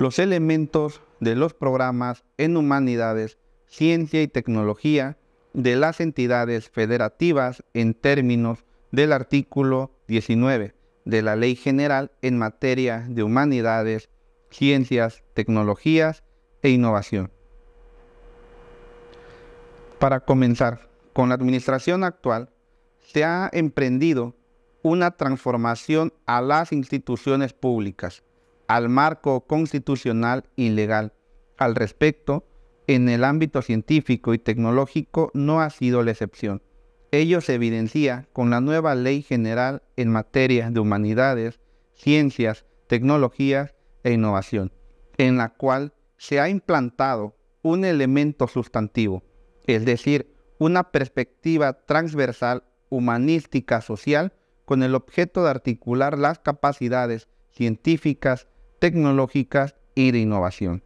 los elementos de los programas en humanidades, ciencia y tecnología de las entidades federativas en términos del artículo 19 de la Ley General en materia de humanidades, ciencias, tecnologías e innovación. Para comenzar, con la administración actual se ha emprendido una transformación a las instituciones públicas al marco constitucional y legal. Al respecto, en el ámbito científico y tecnológico no ha sido la excepción. Ello se evidencia con la nueva Ley General en materia de humanidades, ciencias, tecnologías e innovación, en la cual se ha implantado un elemento sustantivo, es decir, una perspectiva transversal humanística social con el objeto de articular las capacidades científicas, tecnológicas y de innovación,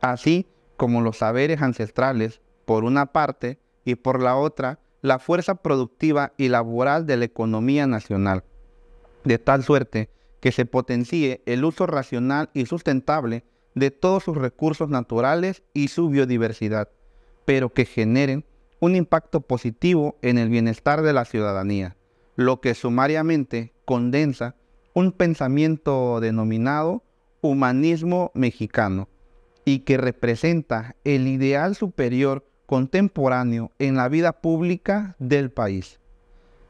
así como los saberes ancestrales por una parte y por la otra la fuerza productiva y laboral de la economía nacional, de tal suerte que se potencie el uso racional y sustentable de todos sus recursos naturales y su biodiversidad, pero que generen un impacto positivo en el bienestar de la ciudadanía, lo que sumariamente condensa un pensamiento denominado humanismo mexicano y que representa el ideal superior contemporáneo en la vida pública del país.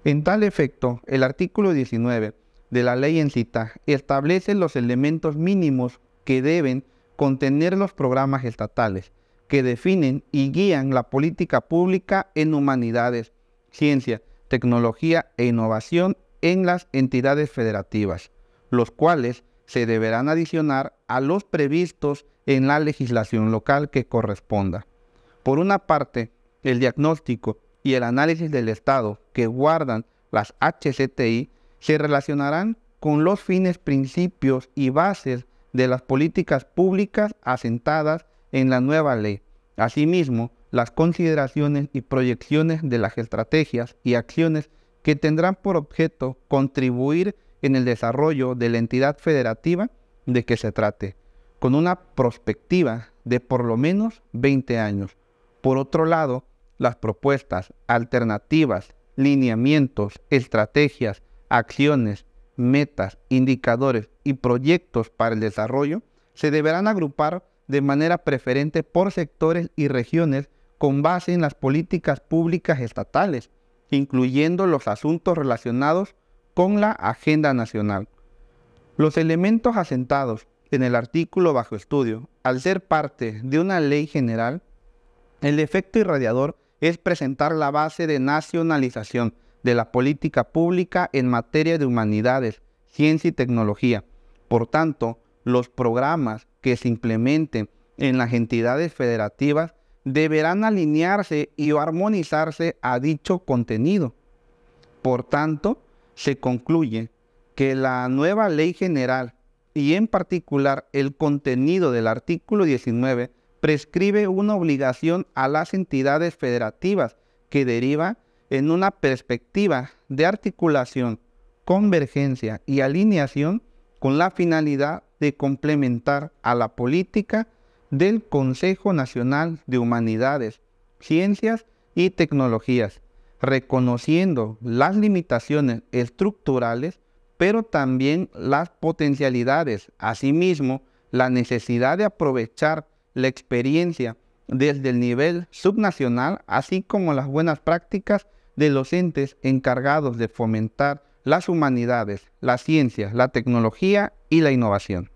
En tal efecto, el artículo 19 de la ley en cita establece los elementos mínimos que deben contener los programas estatales, que definen y guían la política pública en humanidades, ciencia, tecnología e innovación en las entidades federativas, los cuales se deberán adicionar a los previstos en la legislación local que corresponda. Por una parte, el diagnóstico y el análisis del estado que guardan las HCTI se relacionarán con los fines, principios y bases de las políticas públicas asentadas en la nueva ley. Asimismo, las consideraciones y proyecciones de las estrategias y acciones que tendrán por objeto contribuir en el desarrollo de la entidad federativa de que se trate, con una prospectiva de por lo menos 20 años. Por otro lado, las propuestas, alternativas, lineamientos, estrategias, acciones, metas, indicadores y proyectos para el desarrollo se deberán agrupar de manera preferente por sectores y regiones con base en las políticas públicas estatales, incluyendo los asuntos relacionados con la agenda nacional. Los elementos asentados en el artículo bajo estudio, al ser parte de una ley general, el efecto irradiador es presentar la base de nacionalización de la política pública en materia de humanidades, ciencia y tecnología. Por tanto, los programas que se implementen en las entidades federativas deberán alinearse y armonizarse a dicho contenido. Por tanto, se concluye que la nueva ley general y en particular el contenido del artículo 19 prescribe una obligación a las entidades federativas que deriva en una perspectiva de articulación, convergencia y alineación con la finalidad de complementar a la política del Consejo Nacional de Humanidades, Ciencias y Tecnologías reconociendo las limitaciones estructurales, pero también las potencialidades. Asimismo, la necesidad de aprovechar la experiencia desde el nivel subnacional, así como las buenas prácticas de los entes encargados de fomentar las humanidades, las ciencias, la tecnología y la innovación.